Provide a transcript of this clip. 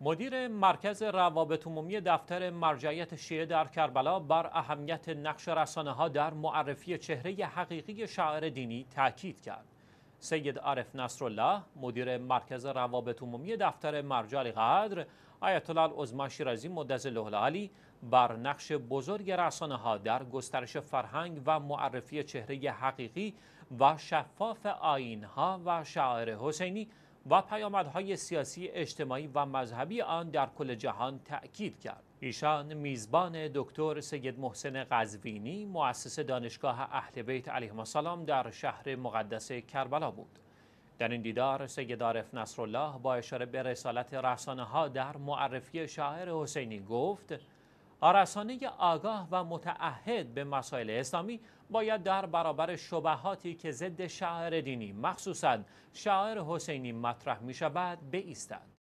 مدیر مرکز روابط عمومی دفتر مرجعیت شیعه در کربلا بر اهمیت نقش رسانه ها در معرفی چهره حقیقی شاعر دینی تاکید کرد. سید عارف نصرالله مدیر مرکز روابط عمومی دفتر مرجع قدر آیت الله عظما شیرازی علی بر نقش بزرگ رسانه ها در گسترش فرهنگ و معرفی چهره حقیقی و شفاف آین ها و شاعر حسینی و پیامدهای سیاسی اجتماعی و مذهبی آن در کل جهان تأکید کرد ایشان میزبان دکتر سید محسن قزوینی مؤسس دانشگاه اهل بیت علیه السلام در شهر مقدس کربلا بود در این دیدار سید عارف نصرالله با اشاره به رسالت رسانه ها در معرفی شاعر حسینی گفت رسانه آگاه و متعهد به مسائل اسلامی باید در برابر شبهاتی که ضد شاعر دینی مخصوصا شاعر حسینی مطرح می شود بایستد